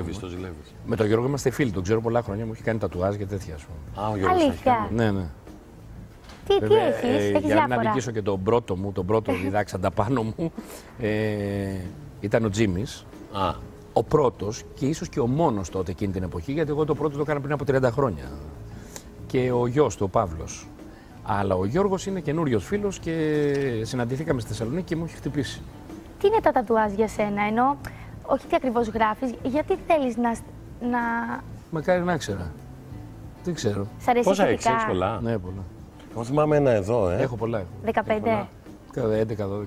Ζηλεύει, το Με τον Γιώργο είμαστε φίλοι, τον ξέρω πολλά χρόνια, μου έχει κάνει τατουάζ και τέτοια. Ας, ο Γιώργος Αλήθεια. Ναι, ναι. Τι, τι έχεις, ε, για να νικήσω και τον πρώτο μου, τον πρώτο διδάξαντα πάνω μου, ε, ήταν ο Τζίμι. Ο πρώτος και ίσως και ο μόνος τότε εκείνη την εποχή, γιατί εγώ το πρώτο το έκανα πριν από 30 χρόνια. Και ο γιος του, ο Παύλος. Αλλά ο Γιώργος είναι καινούριος φίλος και συναντηθήκαμε στη Θεσσαλονίκη και μου έχει χτυπήσει. Τι είναι τα τατουάζ για σένα, ενώ όχι τι ακριβώς γράφεις, γιατί θέλεις να. να... Μακάρι να ξέρα. Δεν ξέρω. Σ' αρέσει Πόσα έχεις, έχεις πολλά. Ναι, πολλά. Εγώ θυμάμαι ένα εδώ, ε. Έχω πολλά. Έχω. 15. 11-12.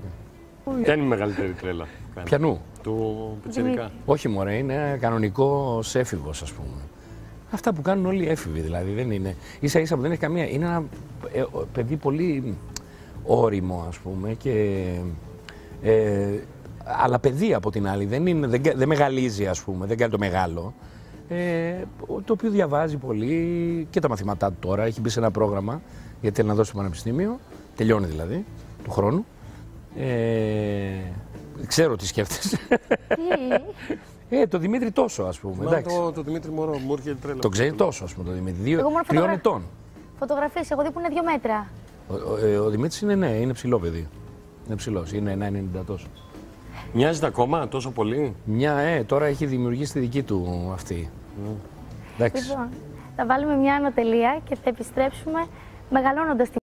Ποια είναι η μεγαλύτερη τρέλα. Πιανού. Του Πιτσερικά. Όχι, μωρέ, είναι ένα κανονικό έφηβο, ας πούμε. Αυτά που κάνουν όλοι οι έφηβοι, δηλαδή δεν είναι. σα ίσα που δεν έχει καμία. Είναι ένα ε, παιδί πολύ όριμο, ας πούμε, και ε, αλλά παιδί από την άλλη δεν, είναι, δεν, δεν μεγαλίζει, ας πούμε, δεν κάνει το μεγάλο. Ε, το οποίο διαβάζει πολύ και τα μαθήματά του τώρα. Έχει μπει σε ένα πρόγραμμα γιατί θέλει να δώσει στο πανεπιστήμιο. Τελειώνει δηλαδή του χρόνου. Ε, ξέρω τι σκέφτεσαι. Ε, το Δημήτρη τόσο, ας πούμε. Μα, το, το Δημήτρη Μωρό, μου έρχεται τρέλα. Το ξέρει τόσο, ας πούμε, το Δημήτρη. Δύο, Εγώ τριών ετών. Φωτογραφίες, έχω δει που είναι δύο μέτρα. Ο, ο, ε, Δημήτρης είναι, ναι, είναι ψηλό παιδί. Είναι ψηλός, είναι 1,90 τόσος. Μοιάζεται ακόμα τόσο πολύ. Μια, ε, τώρα έχει δημιουργήσει τη δική του αυτή. Mm. Εντάξει. Λοιπόν, θα βάλουμε μια ανατελεία και θα επιστρέψουμε μεγαλώνοντας την